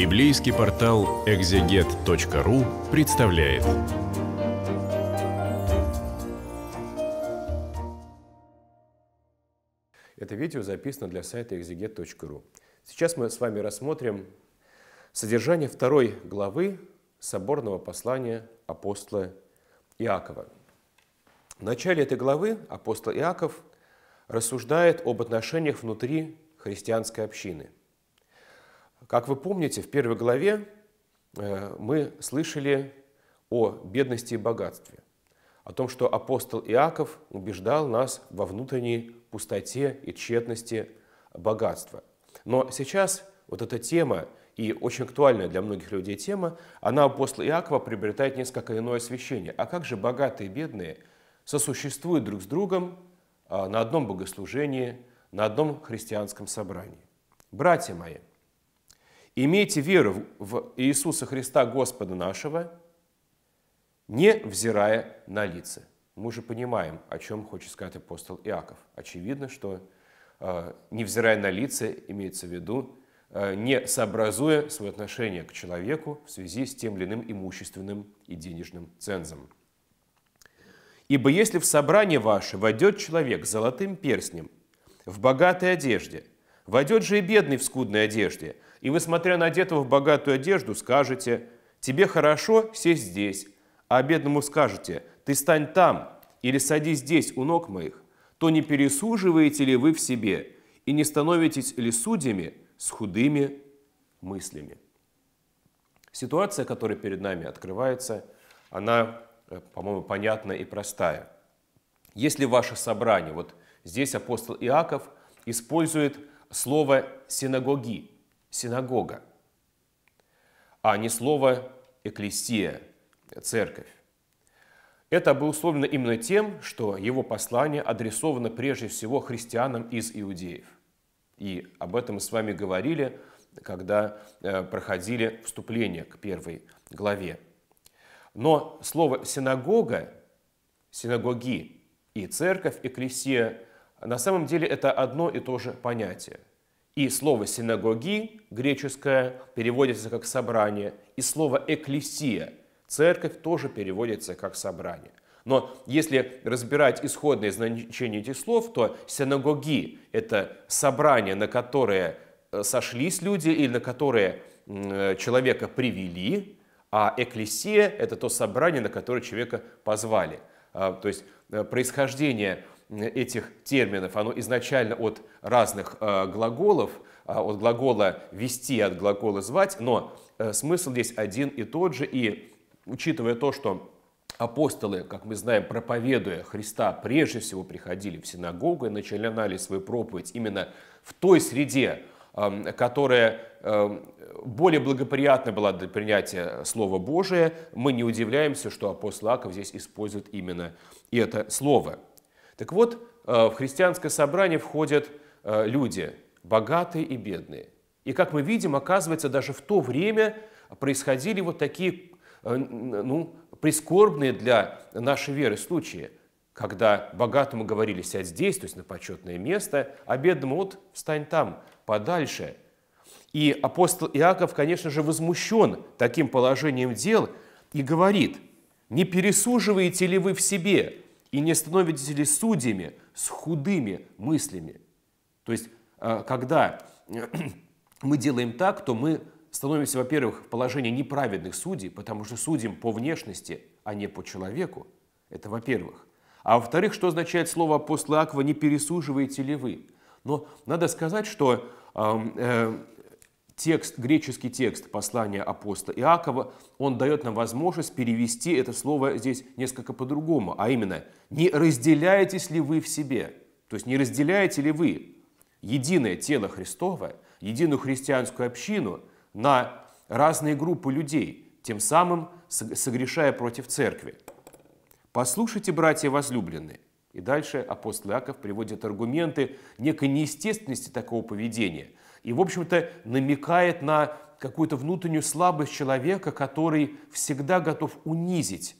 Библейский портал экзегет.ру представляет. Это видео записано для сайта экзегет.ру. Сейчас мы с вами рассмотрим содержание второй главы соборного послания апостола Иакова. В начале этой главы апостол Иаков рассуждает об отношениях внутри христианской общины – как вы помните, в первой главе э, мы слышали о бедности и богатстве, о том, что апостол Иаков убеждал нас во внутренней пустоте и тщетности богатства. Но сейчас вот эта тема, и очень актуальная для многих людей тема, она у апостола Иакова приобретает несколько иное освещение. А как же богатые и бедные сосуществуют друг с другом а, на одном богослужении, на одном христианском собрании? Братья мои, имейте веру в Иисуса Христа Господа нашего, не взирая на лица. Мы же понимаем, о чем хочет сказать апостол Иаков. Очевидно, что э, невзирая на лица, имеется в виду, э, не сообразуя свое отношение к человеку в связи с тем или иным имущественным и денежным цензом. Ибо если в собрание ваше войдет человек с золотым перстнем, в богатой одежде – Войдет же и бедный в скудной одежде, и вы, смотря на одетого в богатую одежду, скажете, «Тебе хорошо сесть здесь», а бедному скажете, «Ты стань там или садись здесь у ног моих», то не пересуживаете ли вы в себе и не становитесь ли судьями с худыми мыслями? Ситуация, которая перед нами открывается, она, э, по-моему, понятна и простая. Если ваше собрание, вот здесь апостол Иаков использует слово «синагоги» – «синагога», а не слово «экклесия» – «церковь». Это было обусловлено именно тем, что его послание адресовано прежде всего христианам из иудеев. И об этом мы с вами говорили, когда э, проходили вступление к первой главе. Но слово «синагога», «синагоги» и «церковь», «экклесия» На самом деле это одно и то же понятие. И слово «синагоги» греческое переводится как «собрание», и слово «экклесия» церковь тоже переводится как «собрание». Но если разбирать исходное значение этих слов, то синагоги – это собрание, на которое э, сошлись люди или на которое э, человека привели, а экклесия – это то собрание, на которое человека позвали. А, то есть э, происхождение – этих терминов, оно изначально от разных э, глаголов, а, от глагола «вести», от глагола «звать», но э, смысл здесь один и тот же, и учитывая то, что Апостолы, как мы знаем, проповедуя Христа, прежде всего приходили в синагогу и начинали свою проповедь именно в той среде, эм, которая эм, более благоприятна была для принятия Слова Божия, мы не удивляемся, что апостол Аков здесь использует именно это слово – так вот, э, в христианское собрание входят э, люди, богатые и бедные. И как мы видим, оказывается, даже в то время происходили вот такие э, ну, прискорбные для нашей веры случаи, когда богатому говорили «сядь здесь», то есть на почетное место, а бедному «вот встань там, подальше». И апостол Иаков, конечно же, возмущен таким положением дел и говорит, «Не пересуживаете ли вы в себе, и не становитесь ли судьями с худыми мыслями? То есть, а, когда мы делаем так, то мы становимся, во-первых, в положении неправедных судей, потому что судим по внешности, а не по человеку. Это во-первых. А во-вторых, что означает слово апостола Аква «не пересуживаете ли вы»? Но надо сказать, что э, текст, греческий текст послания апостола Иакова, он дает нам возможность перевести это слово здесь несколько по-другому, а именно «не разделяетесь ли вы в себе?» То есть не разделяете ли вы единое тело Христово, единую христианскую общину на разные группы людей, тем самым согрешая против церкви. «Послушайте, братья возлюбленные». И дальше апостол Иаков приводит аргументы некой неестественности такого поведения – и, в общем-то, намекает на какую-то внутреннюю слабость человека, который всегда готов унизить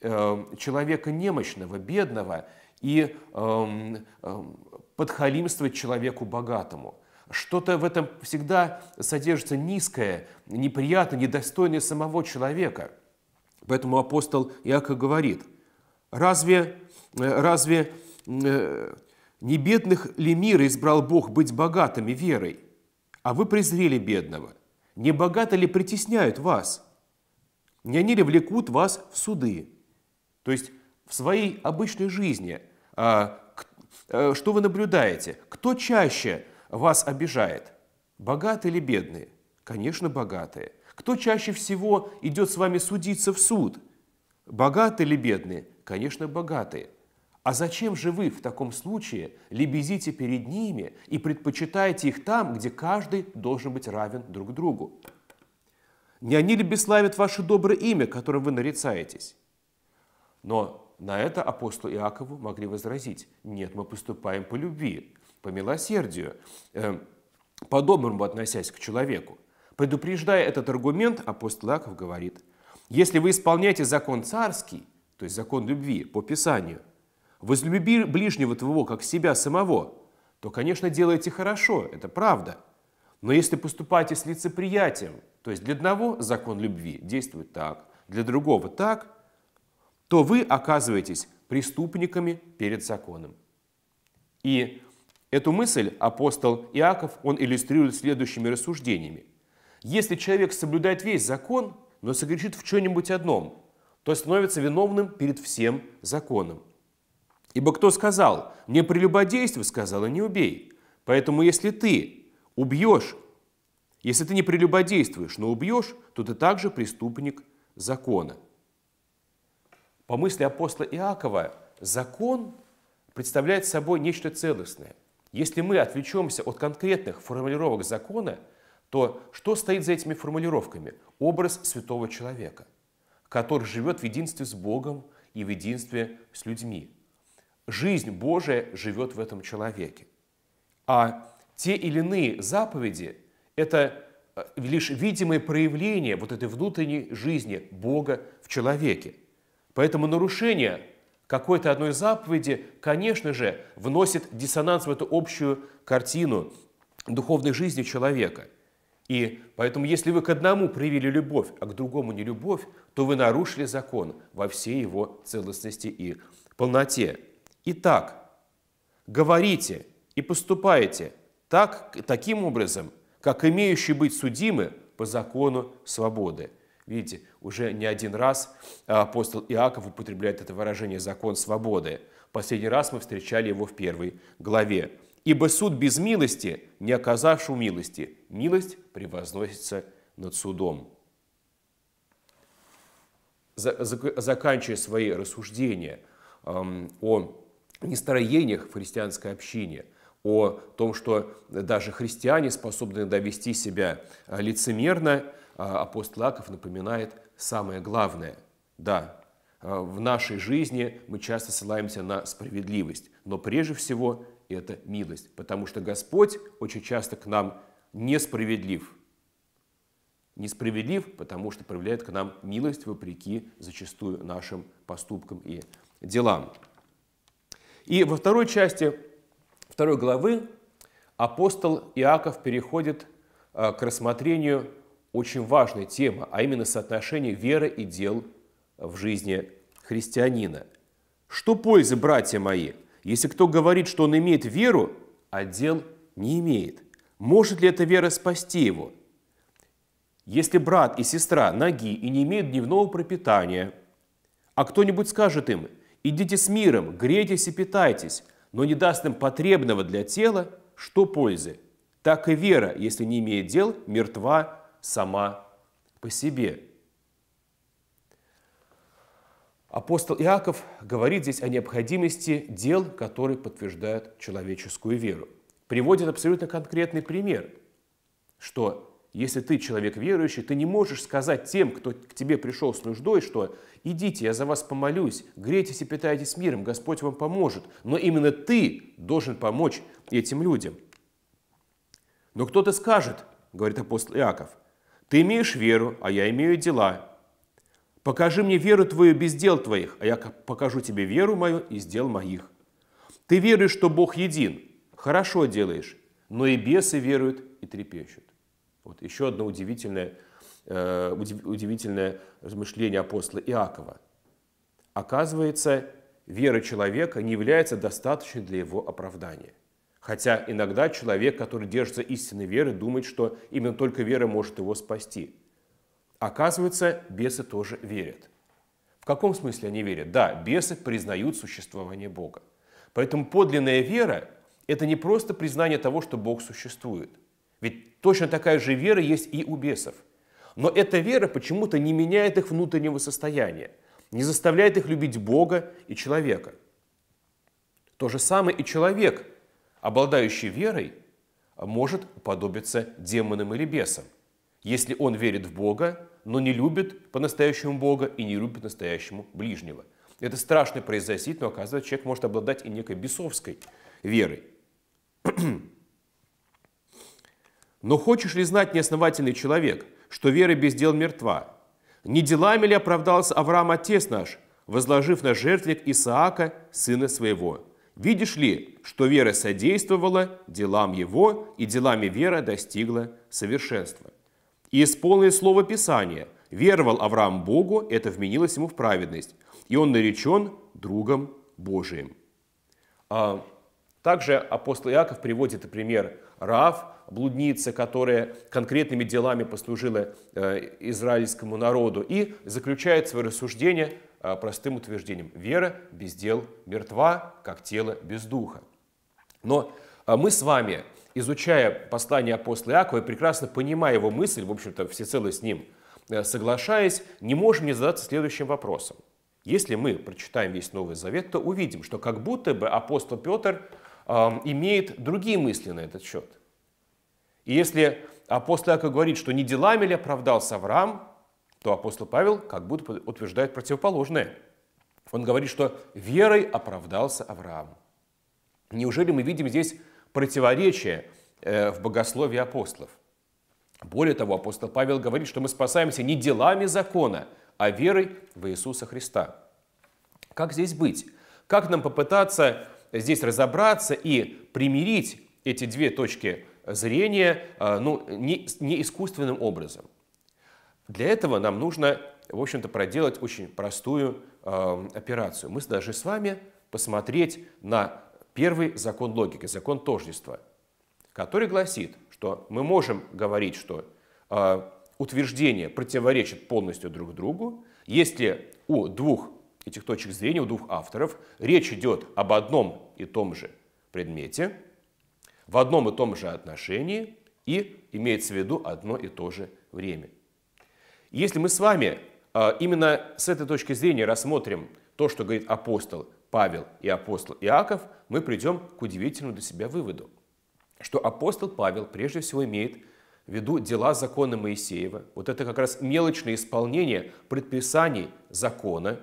э, человека немощного, бедного и э, э, подхалимствовать человеку богатому. Что-то в этом всегда содержится низкое, неприятное, недостойное самого человека. Поэтому апостол Иаков говорит, разве, э, разве э, не бедных ли мира избрал Бог быть богатыми верой? а вы презрели бедного? Не богато ли притесняют вас? Не они ли влекут вас в суды? То есть в своей обычной жизни а, а, что вы наблюдаете? Кто чаще вас обижает? Богатые или бедные? Конечно, богатые. Кто чаще всего идет с вами судиться в суд? Богатые или бедные? Конечно, богатые. А зачем же вы в таком случае лебезите перед ними и предпочитаете их там, где каждый должен быть равен друг другу? Не они ли бесславят ваше доброе имя, которым вы нарицаетесь? Но на это апостолу Иакову могли возразить. Нет, мы поступаем по любви, по милосердию, э, по-доброму относясь к человеку. Предупреждая этот аргумент, апостол Иаков говорит, если вы исполняете закон царский, то есть закон любви по Писанию, возлюби ближнего твоего, как себя самого, то, конечно, делаете хорошо, это правда. Но если поступаете с лицеприятием, то есть для одного закон любви действует так, для другого так, то вы оказываетесь преступниками перед законом. И эту мысль апостол Иаков, он иллюстрирует следующими рассуждениями. Если человек соблюдает весь закон, но согрешит в чем-нибудь одном, то становится виновным перед всем законом. Ибо кто сказал, не прелюбодействуй, сказала не убей. Поэтому если ты убьешь, если ты не прелюбодействуешь, но убьешь, то ты также преступник закона. По мысли апостола Иакова, закон представляет собой нечто целостное. Если мы отвлечемся от конкретных формулировок закона, то что стоит за этими формулировками? Образ святого человека, который живет в единстве с Богом и в единстве с людьми. Жизнь Божия живет в этом человеке. А те или иные заповеди – это э, лишь видимое проявление вот этой внутренней жизни Бога в человеке. Поэтому нарушение какой-то одной заповеди, конечно же, вносит диссонанс в эту общую картину духовной жизни человека. И поэтому, если вы к одному привели любовь, а к другому не любовь, то вы нарушили закон во всей его целостности и полноте. Итак, говорите и поступайте так, таким образом, как имеющие быть судимы по закону свободы. Видите, уже не один раз а, апостол Иаков употребляет это выражение «закон свободы». Последний раз мы встречали его в первой главе. «Ибо суд без милости, не оказавшую милости, милость превозносится над судом». Заканчивая свои рассуждения о нестроениях в христианской общине, о том, что даже христиане способны довести себя а, лицемерно, а, апостол Аков напоминает самое главное. Да, а, в нашей жизни мы часто ссылаемся на справедливость, но прежде всего это милость, потому что Господь очень часто к нам несправедлив. Несправедлив, потому что проявляет к нам милость вопреки зачастую нашим поступкам и делам. И во второй части второй главы апостол Иаков переходит э, к рассмотрению очень важной темы, а именно соотношение веры и дел в жизни христианина. Что пользы, братья мои, если кто говорит, что он имеет веру, а дел не имеет? Может ли эта вера спасти его? Если брат и сестра ноги и не имеют дневного пропитания, а кто-нибудь скажет им – Идите с миром, грейтесь и питайтесь, но не даст им потребного для тела, что пользы. Так и вера, если не имеет дел, мертва сама по себе. Апостол Иаков говорит здесь о необходимости дел, которые подтверждают человеческую веру. Приводит абсолютно конкретный пример, что если ты человек верующий, ты не можешь сказать тем, кто к тебе пришел с нуждой, что «идите, я за вас помолюсь, грейтесь и питайтесь миром, Господь вам поможет». Но именно ты должен помочь этим людям. Но кто-то скажет, говорит апостол Иаков, «Ты имеешь веру, а я имею дела. Покажи мне веру твою без дел твоих, а я покажу тебе веру мою из дел моих. Ты веришь, что Бог един, хорошо делаешь, но и бесы веруют и трепещут». Вот еще одно удивительное, э, удивительное размышление апостола Иакова. Оказывается, вера человека не является достаточной для его оправдания. Хотя иногда человек, который держится истинной веры, думает, что именно только вера может его спасти. Оказывается, бесы тоже верят. В каком смысле они верят? Да, бесы признают существование Бога. Поэтому подлинная вера – это не просто признание того, что Бог существует – ведь точно такая же вера есть и у бесов. Но эта вера почему-то не меняет их внутреннего состояния, не заставляет их любить Бога и человека. То же самое и человек, обладающий верой, может уподобиться демонам или бесам, если он верит в Бога, но не любит по-настоящему Бога и не любит настоящему ближнего. Это страшно произносить, но оказывается, человек может обладать и некой бесовской верой. Но хочешь ли знать, неосновательный человек, что вера без дел мертва? Не делами ли оправдался Авраам, отец наш, возложив на жертвник Исаака, сына своего? Видишь ли, что вера содействовала делам его, и делами вера достигла совершенства? И исполнилось слово Писания. Веровал Авраам Богу, это вменилось ему в праведность, и он наречен другом Божиим. А, также апостол Иаков приводит пример Раав, блудница, которая конкретными делами послужила э, израильскому народу, и заключает свое рассуждение э, простым утверждением. Вера без дел мертва, как тело без духа. Но э, мы с вами, изучая послание апостола Иакова и прекрасно понимая его мысль, в общем-то, всецело с ним соглашаясь, не можем не задаться следующим вопросом. Если мы прочитаем весь Новый Завет, то увидим, что как будто бы апостол Петр эм, имеет другие мысли на этот счет – и если апостол Иаков говорит, что не делами ли оправдался Авраам, то апостол Павел как будто утверждает противоположное. Он говорит, что верой оправдался Авраам. Неужели мы видим здесь противоречие э, в богословии апостолов? Более того, апостол Павел говорит, что мы спасаемся не делами закона, а верой в Иисуса Христа. Как здесь быть? Как нам попытаться здесь разобраться и примирить эти две точки зрение э, ну, не, не искусственным образом. Для этого нам нужно, в общем-то, проделать очень простую э, операцию. Мы должны с вами посмотреть на первый закон логики, закон тождества, который гласит, что мы можем говорить, что э, утверждения противоречат полностью друг другу, если у двух этих точек зрения, у двух авторов речь идет об одном и том же предмете – в одном и том же отношении и имеется в виду одно и то же время. Если мы с вами а, именно с этой точки зрения рассмотрим то, что говорит апостол Павел и апостол Иаков, мы придем к удивительному для себя выводу, что апостол Павел прежде всего имеет в виду дела закона Моисеева. Вот это как раз мелочное исполнение предписаний закона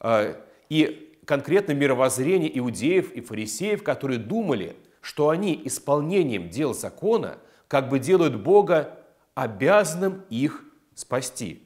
а, и конкретно мировоззрение иудеев и фарисеев, которые думали, что они исполнением дел закона как бы делают Бога обязанным их спасти.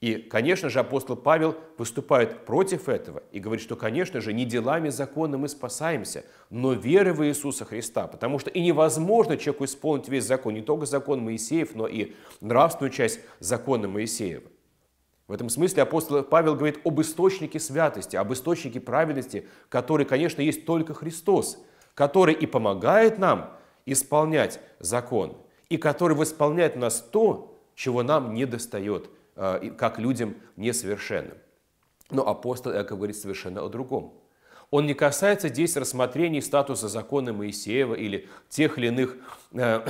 И, конечно же, апостол Павел выступает против этого и говорит, что, конечно же, не делами закона мы спасаемся, но верой в Иисуса Христа, потому что и невозможно человеку исполнить весь закон, не только закон Моисеев, но и нравственную часть закона Моисеева. В этом смысле апостол Павел говорит об источнике святости, об источнике праведности, который, конечно, есть только Христос, который и помогает нам исполнять закон, и который восполняет нас то, чего нам не достает, э, как людям несовершенным. Но апостол Иаков говорит совершенно о другом. Он не касается здесь рассмотрений статуса закона Моисеева или тех или иных э,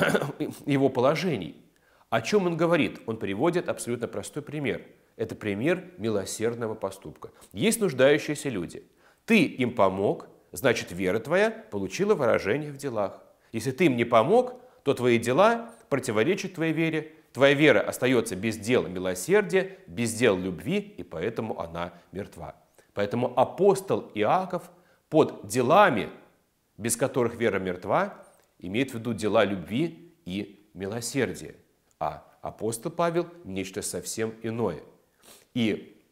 его положений. О чем он говорит? Он приводит абсолютно простой пример. Это пример милосердного поступка. Есть нуждающиеся люди. Ты им помог, значит вера твоя получила выражение в делах. Если ты не помог, то твои дела противоречат твоей вере. Твоя вера остается без дела милосердия, без дел любви, и поэтому она мертва. Поэтому апостол Иаков под делами, без которых вера мертва, имеет в виду дела любви и милосердия. А апостол Павел – нечто совсем иное. И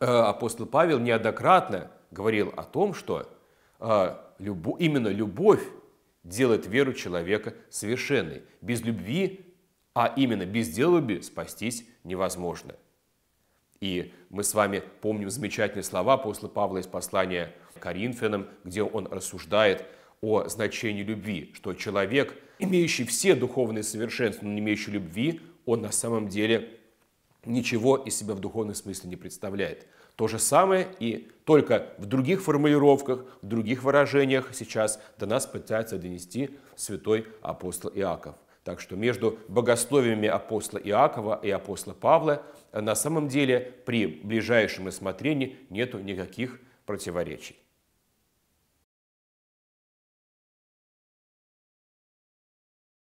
э, апостол Павел неоднократно говорил о том, что а, именно любовь делает веру человека совершенной. Без любви, а именно без делуби, спастись невозможно. И мы с вами помним замечательные слова после Павла из послания Коринфянам, где он рассуждает о значении любви, что человек, имеющий все духовные совершенства, но не имеющий любви, он на самом деле ничего из себя в духовном смысле не представляет. То же самое и только в других формулировках, в других выражениях сейчас до нас пытается донести святой апостол Иаков. Так что между богословиями апостола Иакова и апостола Павла на самом деле при ближайшем рассмотрении нету никаких противоречий.